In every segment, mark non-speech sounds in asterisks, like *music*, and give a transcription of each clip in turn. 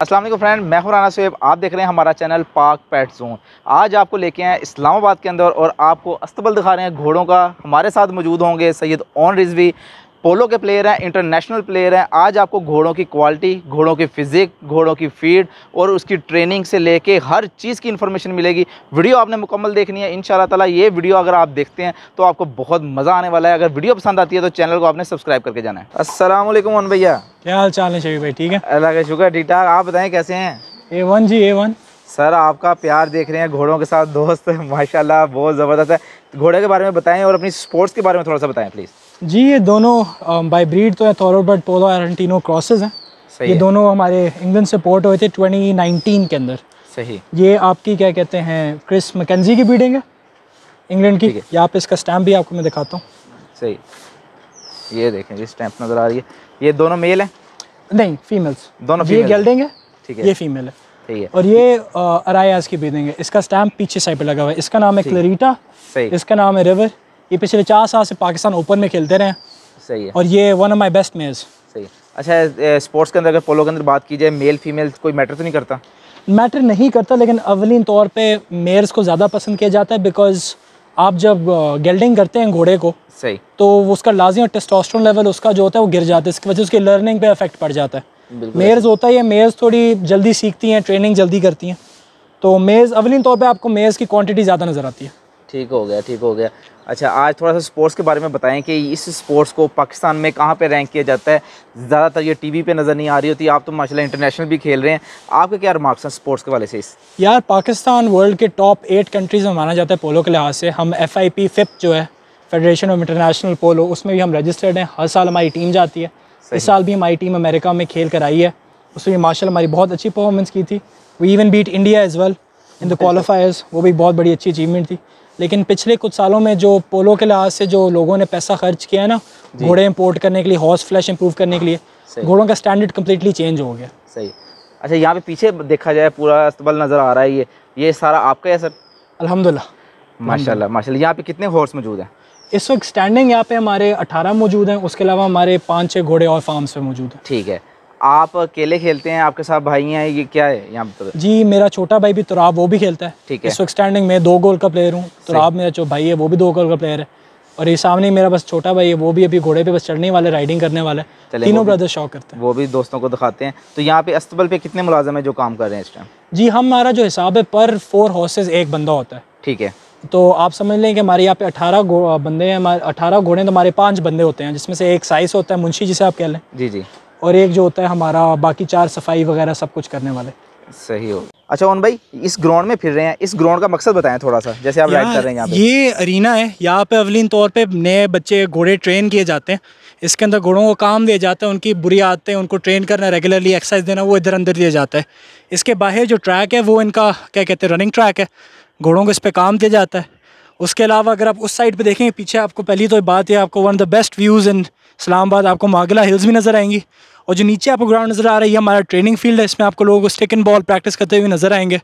Aslam friend मैं हूं राना आप देख रहे हैं हमारा चैनल पाक पैट जोन आज आपको लेके आए इस्लामाबाद के अंदर और आपको अस्तबल दिखा रहे हैं घोड़ों का हमारे साथ मौजूद होंगे सैयद ओन रिजवी पोलो के प्लेयर हैं इंटरनेशनल प्लेयर हैं आज आपको घोड़ों की क्वालिटी घोड़ों की फ़िज़िक घोड़ों की फीड और उसकी ट्रेनिंग से लेके हर चीज़ की इन्फॉर्मेशन मिलेगी वीडियो आपने मुकम्मल देखनी है इन ताला ये वीडियो अगर आप देखते हैं तो आपको बहुत मज़ा आने वाला है अगर वीडियो पसंद आती है तो चैनल को आपने सब्सक्राइब करके जाना है असल वन भैया क्या हाल चाल है शेवी भाई ठीक है अल्लाह का शुक्र ठीक ठाक आप बताएँ कैसे हैं ए वन जी ए वन सर आपका प्यार देख रहे हैं घोड़ों के साथ दोस्त *laughs* माशाला बहुत ज़बरदस्त है घोड़े के बारे में बताएं और अपनी स्पोर्ट्स के बारे में थोड़ा सा बताएँ प्लीज़ जी ये दोनों बाय um, ब्रीड तो है थॉरोबर्ड पोलो आरंटिनो क्रॉसेज हैं ये है। दोनों हमारे इंग्लैंड से पोर्ट हुए थे 2019 के अंदर सही ये आपकी क्या कहते हैं क्रिस मैकेजी की ब्रीडिंग है इंग्लैंड की या आप इसका स्टैम्प भी आपको मैं दिखाता हूँ सही ये देखें ये स्टैम्प नज़र आ रही है ये दोनों मेल हैं नहीं फीमेल्स दोनों फीमेल ये गेल्डिंग है ठीक है ये फीमेल है ठीक है और ये अरायाज uh, की ब्रीडिंग है इसका स्टैम्प पीछे साइड पर लगा हुआ है इसका नाम है क्लरीटा इसका नाम है रिवर ये पिछले चार साल से पाकिस्तान ओपन में खेलते रहे सही है और ये one of my best mayors सही अच्छा स्पोर्ट्स के अंदर अगर पोलो के अंदर बात की जाए मेल फीमेल कोई मैटर तो नहीं करता मैटर नहीं करता लेकिन अवलिन तौर पे मेयर्स को ज़्यादा पसंद किया जाता है बिकॉज आप जब गेल्डिंग करते हैं घोड़े को सही तो उसका लाजी और टेस्टोस्ट्रोन लेवल उसका जो होता है वो गिर जाता है इसकी वजह से उसकी लर्निंग पे इफेक्ट पड़ जाता है मेयर्स होता है मेयर्स थोड़ी जल्दी सीखती हैं ट्रेनिंग जल्दी करती हैं तो मेज़ अवलिन तौर पर आपको मेज़ की क्वान्टिटी ज़्यादा नज़र आती है ठीक हो गया ठीक हो गया अच्छा आज थोड़ा सा स्पोर्ट्स के बारे में बताएं कि इस स्पोर्ट्स को पाकिस्तान में कहाँ पे रैंक किया जाता है ज़्यादातर ये टीवी पे नज़र नहीं आ रही होती आप तो माशाल्लाह इंटरनेशनल भी खेल रहे हैं आपके क्या रिमार्क्स हैं स्पोर्ट्स के वाले से इस यार पाकिस्तान वर्ल्ड के टॉप एट कंट्रीज़ में माना जाता है पोलो के लिहाज से हम एफ आई पी जो है फेडरेशन ऑफ इंटरनेशनल पोलो उसमें भी हम रजिस्टर्ड हैं हर साल हमारी टीम जाती है इस साल भी हमारी टीम अमेरिका में खेल कर आई है उसमें भी माशा हमारी बहुत अच्छी परफॉर्मेंस की थी we even beat India as well in the qualifiers वो भी बहुत बड़ी अच्छी अचीवमेंट थी लेकिन पिछले कुछ सालों में जो पोलो के लिहाज से जो लोगों ने पैसा खर्च किया है ना घोड़े इम्पोर्ट करने के लिए हॉर्स फ्लैश इम्प्रूव करने के लिए घोड़ों का स्टैंडर्ड कम्प्लीटली चेंज हो गया सही अच्छा यहाँ पे पीछे देखा जाए पूरा अस्तबल नज़र आ रहा है ये ये सारा आपका है सर अलहमदिल्ला माशाल्लाह माशाल्लाह यहाँ पे कितने हॉर्स मौजूद हैं इस वक्त स्टैंडिंग यहाँ पे हमारे 18 मौजूद हैं उसके अलावा हमारे पाँच छः घोड़े और फार्म्स पे मौजूद हैं ठीक है आप अकेले खेलते हैं आपके साथ भाई हैं ये क्या है यहाँ पर जी मेरा छोटा भाई भी तुराब वो भी खेलता है ठीक है इस वक्त स्टैंडिंग में दो गोल का प्लेयर हूँ तुराब मेरा जो भाई है वो भी दो गोल का प्लेयर है और ये सामने मेरा बस छोटा भाई है वो भी अभी घोड़े पे बस चढ़ने वाले राइडिंग करने वाला है तीनों ब्रदर शौक करते हैं वो भी दोस्तों को दिखाते हैं तो यहाँ पे अस्तबल पे कितने मुलाजम है जो काम कर रहे हैं इस टाइम जी हमारा जो हिसाब है पर फोर हॉर्सेज एक बंदा होता है ठीक है तो आप समझ लें कि हमारे यहाँ पे अठारह बंदे हैं अठारह घोड़े तो हमारे पाँच बंदे होते हैं जिसमें से एक साइस होता है मुंशी जिसे आप कह लें जी जी और एक जो होता है हमारा बाकी चार सफाई वगैरह सब कुछ करने वाले सही हो अच्छा ओन भाई इस ग्राउंड में फिर रहे हैं इस ग्राउंड का मकसद बताएं थोड़ा सा जैसे आप राइड कर रहे हैं यहाँ पे ये अरीना है यहाँ पे अवलिन तौर पे नए बच्चे घोड़े ट्रेन किए जाते हैं इसके अंदर घोड़ों को काम दिया जाता है उनकी बुरी आदतें उनको ट्रेन करना रेगुलरली एक्सरसाइज देना वो इधर अंदर दिया जाता है इसके बाहर जो ट्रैक है वो इनका क्या कहते हैं रनिंग ट्रैक है घोड़ों को इस पर काम दिया जाता है उसके अलावा अगर आप उस साइड पर देखें पीछे आपको पहली तो बात है आपको one of the best views in Islamabad आपको मागला हिल्स भी नज़र आएंगी और जो नीचे आपको ग्राउंड नज़र आ रही है हमारा ट्रेनिंग फील्ड है इसमें आपको लोगों को स्टिक एंड बॉल प्रैक्टिस करते हुए नज़र आएंगे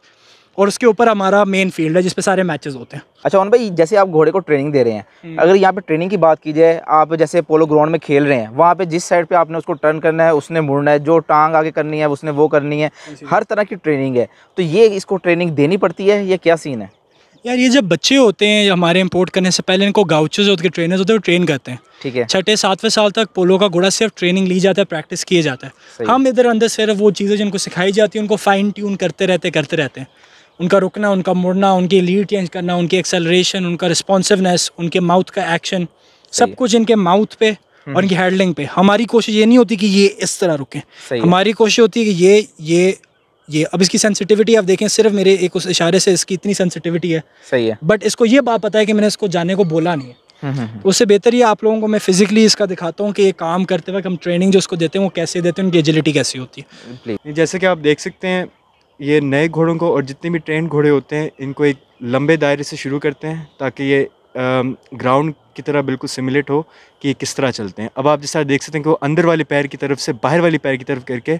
और उसके ऊपर हमारा मेन फील्ड है जिसपे सारे मैचेस होते हैं अच्छा और भाई जैसे आप घोड़े को ट्रेनिंग दे रहे हैं हम्म। अगर यहाँ पे ट्रेनिंग की बात की जाए आप जैसे पोलो ग्राउंड में खेल रहे हैं वहाँ पे जिस साइड पे आपने उसको टर्न करना है उसने मुड़ना है जो टांग आगे करनी है उसने वो करनी है हर तरह की ट्रेनिंग है तो ये इसको ट्रेनिंग देनी पड़ती है या क्या सीन है यार ये जब बच्चे होते हैं हमारे इम्पोर्ट करने से पहले इनको गाउचेज होते ट्रेनर्स होते हैं वो ट्रेन करते हैं ठीक है छठे सातवें साल तक पोलो का घोड़ा सिर्फ ट्रेनिंग ली जाता है प्रैक्टिस किए जाता है हम इधर अंदर सिर्फ वो चीज़ें जिनको सिखाई जाती है उनको फाइन ट्यून करते रहते करते रहते हैं उनका रुकना उनका मुड़ना उनकी लीड चेंज करना उनकी एक्सेलरेशन उनका रिस्पॉन्सिवनेस उनके माउथ का एक्शन सब कुछ इनके माउथ पे और हम्म। इनकी हैंडलिंग पे हमारी कोशिश ये नहीं होती कि ये इस तरह रुकें हमारी कोशिश होती है कि ये ये ये अब इसकी सेंसिटिविटी आप देखें सिर्फ मेरे एक उस इशारे से इसकी इतनी सेंसिटिविटी है सही है बट इसको ये बात पता है कि मैंने इसको जाने को बोला नहीं है हम्म, हम्म, हम्म। उससे बेहतर ये आप लोगों को मैं फिजिकली इसका दिखाता हूँ कि ये काम करते वक्त हम ट्रेनिंग जो उसको देते हैं वो कैसे देते हैं उनकी एजिलिटी कैसी होती है जैसे कि आप देख सकते हैं ये नए घोड़ों को और जितने भी ट्रेंड घोड़े होते हैं इनको एक लंबे दायरे से शुरू करते हैं ताकि ये ग्राउंड की तरह बिल्कुल सिमिलेट हो कि ये किस तरह चलते हैं अब आप जिस तरह देख सकते हैं कि वो अंदर वाले पैर की तरफ से बाहर वाले पैर की तरफ करके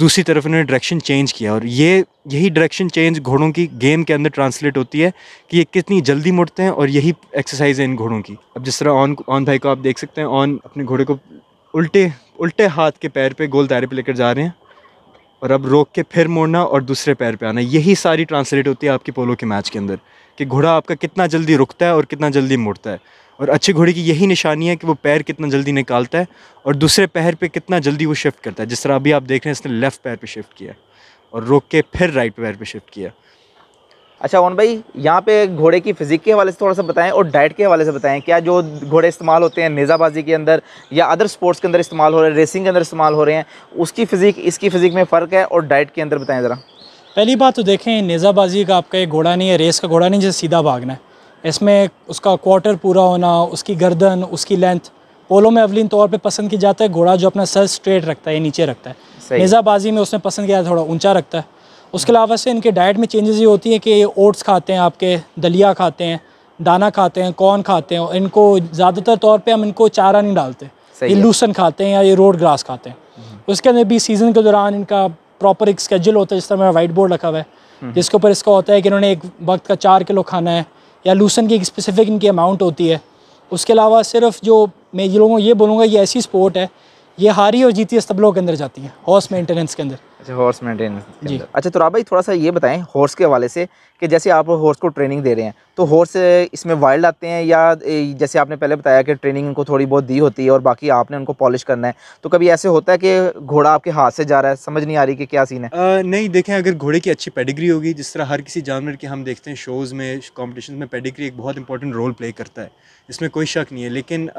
दूसरी तरफ इन्होंने डायरेक्शन चेंज किया और ये यही डायरेक्शन चेंज घोड़ों की गेम के अंदर ट्रांसलेट होती है कि ये कितनी जल्दी मुड़ते हैं और यही एक्सरसाइज है इन घोड़ों की अब जिस तरह ऑन ऑन भाई को आप देख सकते हैं ऑन अपने घोड़े को उल्टे उल्टे हाथ के पैर पे गोल दायरे पे लेकर जा रहे हैं और अब रोक के फिर मोड़ना और दूसरे पैर पर आना यही सारी ट्रांसलेट होती है आपके पोलो के मैच के अंदर कि घोड़ा आपका कितना जल्दी रुकता है और कितना जल्दी मुड़ता है और अच्छे घोड़े की यही निशानी है कि वो पैर कितना जल्दी निकालता है और दूसरे पैर पे कितना जल्दी वो शिफ्ट करता है जिस तरह अभी आप देख रहे हैं इसने लेफ़्ट पैर पे शिफ्ट किया और रोक के फिर राइट पैर पे शिफ्ट किया अच्छा ओन भाई यहाँ पे घोड़े की फिज़िक के हवाले से थोड़ा सा बताएं और डाइट के हवाले से बताएं क्या जो घोड़े इस्तेमाल होते हैं नेज़ाबाजी के अंदर या अदर स्पोर्ट्स के अंदर इस्तेमाल हो रहे हैं रेसिंग के अंदर इस्तेमाल हो रहे हैं उसकी फ़िज़िक इसकी फ़िज़िक में फ़र्क है और डाइट के अंदर बताएं ज़रा पहली बात तो देखें नेज़ाबाजी का आपका एक घोड़ा नहीं है रेस का घोड़ा नहीं जैसे सीधा भागना है इसमें उसका क्वार्टर पूरा होना उसकी गर्दन उसकी लेंथ पोलो में अवलिन तौर पे पसंद किया जाता है घोड़ा जो अपना सर स्ट्रेट रखता है नीचे रखता है मेजाबाजी में उसने पसंद किया थोड़ा ऊंचा रखता है उसके अलावा से इनके डाइट में चेंजेस ये होती हैं कि ये ओट्स खाते हैं आपके दलिया खाते हैं दाना खाते हैं कॉर्न खाते हैं इनको ज़्यादातर तौर पर हम इनको चारा नहीं डालते ये लूसन खाते हैं या ये रोड ग्रास खाते हैं हम्म। उसके अंदर भी सीज़न के दौरान इनका प्रॉपर एक स्केड्यूल होता है जिस तरह मेरा वाइट बोर्ड रखा हुआ है हम्म। जिसके ऊपर इसका होता है कि इन्होंने एक वक्त का चार किलो खाना है या लूसन की एक स्पेसिफिक इनकी अमाउंट होती है उसके अलावा सिर्फ जो मैं ये लोगों को ये बोलूँगा ये ऐसी स्पोर्ट है ये हारी और जीती इस तबलों के अंदर जाती है हॉर्स मेंटेनेंस के अंदर अच्छा हॉर्स मेंटेनेंस जी अच्छा तो भाई थोड़ा सा ये बताएं हॉर्स के हवाले से कि जैसे आप हॉर्स को ट्रेनिंग दे रहे हैं तो हॉर्स इसमें वाइल्ड आते हैं या जैसे आपने पहले बताया कि ट्रेनिंग उनको थोड़ी बहुत दी होती है और बाकी आपने उनको पॉलिश करना है तो कभी ऐसे होता है कि घोड़ा आपके हाथ से जा रहा है समझ नहीं आ रही कि क्या सीन है आ, नहीं देखें अगर घोड़े की अच्छी पेडिग्री होगी जिस तरह हर किसी जानवर के हम देखते हैं शोज़ में कॉम्पिटिशन में पेडिग्री एक बहुत इंपॉर्टेंट रोल प्ले करता है इसमें कोई शक नहीं है लेकिन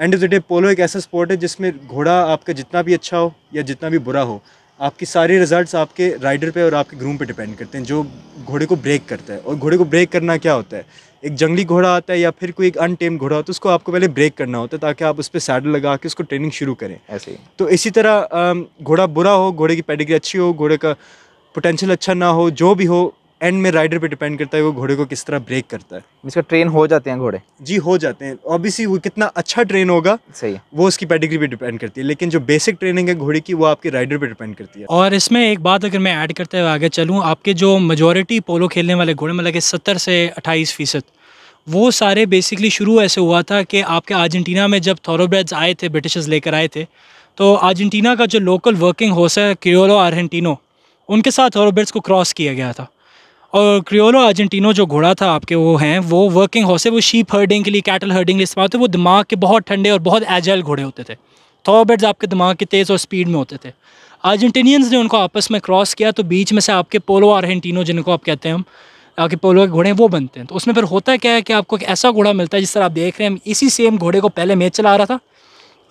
end of the day polo एक ऐसा स्पोर्ट है जिसमें घोड़ा आपका जितना भी अच्छा हो या जितना भी बुरा हो आपके सारे रिजल्ट्स आपके राइडर पे और आपके ग्रूम पे डिपेंड करते हैं जो घोड़े को ब्रेक करता है और घोड़े को ब्रेक करना क्या होता है एक जंगली घोड़ा आता है या फिर कोई एक अनटेम्ड घोड़ा होता है उसको आपको पहले ब्रेक करना होता है ताकि आप उस पर सैडल लगा के उसको ट्रेनिंग शुरू करें ऐसे ही तो इसी तरह घोड़ा बुरा हो घोड़े की पेडिग्री अच्छी हो घोड़े का पोटेंशियल अच्छा ना हो जो भी हो एंड में राइडर पे डिपेंड करता है वो घोड़े को किस तरह ब्रेक करता है इसका ट्रेन हो जाते हैं घोड़े जी हो जाते हैं ऑब्वियसली वो कितना अच्छा ट्रेन होगा सही वो उसकी पेडिग्री पे डिपेंड करती है लेकिन जो बेसिक ट्रेनिंग है घोड़े की वो आपके राइडर पे डिपेंड करती है और इसमें एक बात अगर मैं ऐड करते हुए आगे चलूँ आपके जो मेजोरिटी पोलो खेलने वाले घोड़े मतलब सत्तर से अट्ठाईस फीसद वो सारे बेसिकली शुरू ऐसे हुआ था कि आपके अर्जेंटीना में जब थॉरोब्रेड्स आए थे ब्रिटिशर्स लेकर आए थे तो अर्जेंटीना का जो लोकल वर्किंग हॉर्स है क्रियोलो अर्जेंटिनो उनके साथ थोरोब्रेड्स को क्रॉस किया गया था और क्रियोलो अर्जेंटिनो जो घोड़ा था आपके वो हैं वो वर्किंग हॉर्स है वो शीप हर्डिंग के लिए कैटल हर्डिंग के लिए इस्तेमाल होते वो दिमाग के बहुत ठंडे और बहुत एजाइल घोड़े होते थे थॉबर्ड्स आपके दिमाग के तेज़ और स्पीड में होते थे अर्जेंटीनियंस ने उनको आपस में क्रॉस किया तो बीच में से आपके पोलो आर्जेंटिनो जिनको आप कहते हैं हम आपके पोलो के घोड़े वो बनते हैं तो उसमें फिर होता क्या है कि आपको एक ऐसा घोड़ा मिलता है जिस तरह आप देख रहे हैं इसी सेम घोड़े को पहले मैच चला रहा था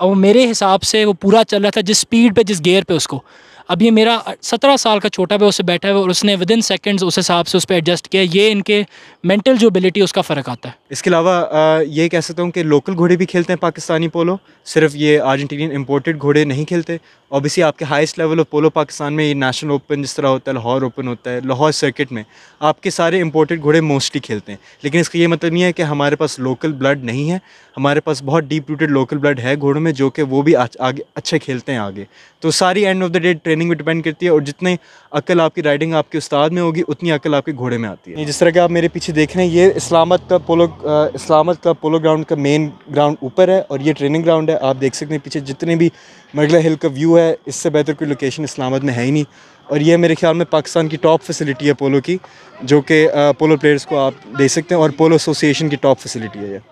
और मेरे हिसाब से वो पूरा चल रहा था जिस स्पीड पर जिस गेयर पर उसको अब ये मेरा सत्रह साल का छोटा भी उससे बैठा है और उसने विद इन सेकेंड्स उस हिसाब से उस पर एडजस्ट किया ये इनके मेंटल जो एबिलिटी उसका फ़र्क आता है इसके अलावा ये कह सकता हूँ कि लोकल घोड़े भी खेलते हैं पाकिस्तानी पोलो सिर्फ ये अर्जेंटीनियन इम्पोर्टेड घोड़े नहीं खेलते इसी आपके highest level of polo Pakistan में ये नेशनल ओपन जिस तरह होता है लाहौर ओपन होता है लाहौर सर्किट में आपके सारे इम्पोर्टेड घोड़े मोस्टली खेलते हैं लेकिन इसका ये मतलब नहीं है कि हमारे पास लोकल ब्लड नहीं है हमारे पास बहुत डीप रूटेड लोकल ब्लड है घोड़ों में जो कि वो भी आगे अच्छे खेलते हैं आगे तो सारी end of the day training पर डिपेंड करती है और जितने अकल आपकी राइडिंग आपके उस्ताद में होगी उतनी अकल आपके घोड़े में आती है जिस तरह के आप मेरे पीछे देख रहे हैं ये इस्लामत का पोलो इस्लामत का पोलो ग्राउंड का मेन ग्राउंड ऊपर है और ये ट्रेनिंग ग्राउंड है आप देख सकते हैं पीछे जितने भी मरगला हिल का व्यू है इससे बेहतर कोई लोकेशन इस्लामाबाद में है ही नहीं और ये मेरे ख्याल में पाकिस्तान की टॉप फैसिलिटी है पोलो की जो कि पोलो प्लेयर्स को आप दे सकते हैं और पोलो एसोसिएशन की टॉप फैसिलिटी है यह